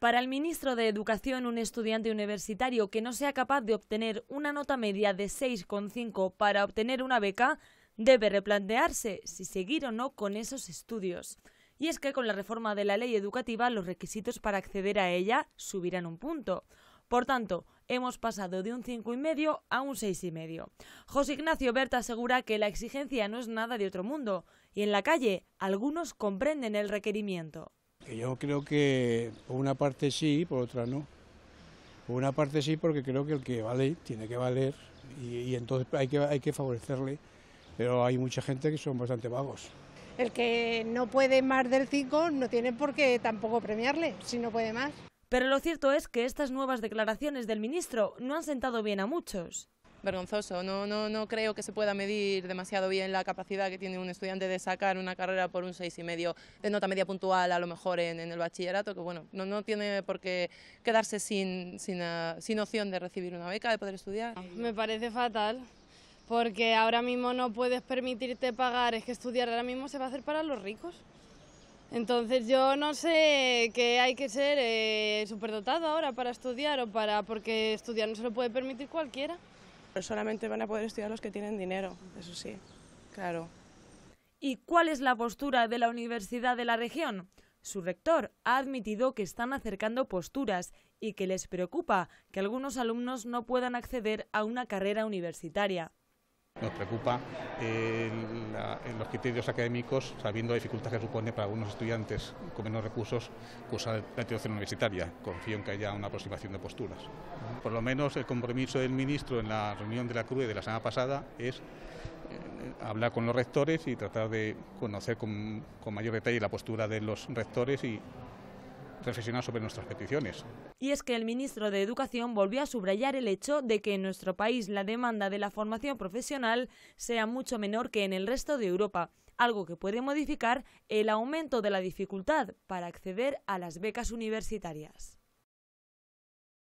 Para el ministro de Educación, un estudiante universitario que no sea capaz de obtener una nota media de 6,5 para obtener una beca debe replantearse si seguir o no con esos estudios. Y es que con la reforma de la ley educativa los requisitos para acceder a ella subirán un punto. Por tanto, hemos pasado de un 5,5 a un 6,5. José Ignacio Berta asegura que la exigencia no es nada de otro mundo y en la calle algunos comprenden el requerimiento. Yo creo que por una parte sí, por otra no. Por una parte sí, porque creo que el que vale tiene que valer y, entonces hay que, hay que favorecerle, pero hay mucha gente que son bastante vagos. El que no puede más del 5 no tiene por qué tampoco premiarle, si no puede más. Pero lo cierto es que estas nuevas declaraciones del ministro no han sentado bien a muchos vergonzoso. No, no, no creo que se pueda medir demasiado bien la capacidad que tiene un estudiante de sacar una carrera por un seis y medio de nota media puntual, a lo mejor en, el bachillerato, que bueno, no, tiene por qué quedarse sin, sin, ah, sin opción de recibir una beca, de poder estudiar. Ah, me parece fatal porque ahora mismo no puedes permitirte pagar, es que estudiar ahora mismo se va a hacer para los ricos. Entonces yo no sé que hay que ser eh, superdotado ahora para estudiar o para porque estudiar no se lo puede permitir cualquiera. Solamente van a poder estudiar los que tienen dinero, eso sí, claro. ¿Y cuál es la postura de la Universidad de la Región? Su rector ha admitido que están acercando posturas y que les preocupa que algunos alumnos no puedan acceder a una carrera universitaria. Nos preocupa eh, en los criterios académicos, sabiendo la dificultad que supone para algunos estudiantes con menos recursos cursar la educación universitaria. Confío en que haya una aproximación de posturas. Por lo menos el compromiso del ministro en la reunión de la CRUE de la semana pasada es eh, hablar con los rectores y tratar de conocer con, con mayor detalle la postura de los rectores y reflexionar sobre nuestras peticiones. Y es que el ministro de Educación volvió a subrayar el hecho de que en nuestro país la demanda de la formación profesional sea mucho menor que en el resto de Europa, algo que puede modificar el aumento de la dificultad para acceder a las becas universitarias.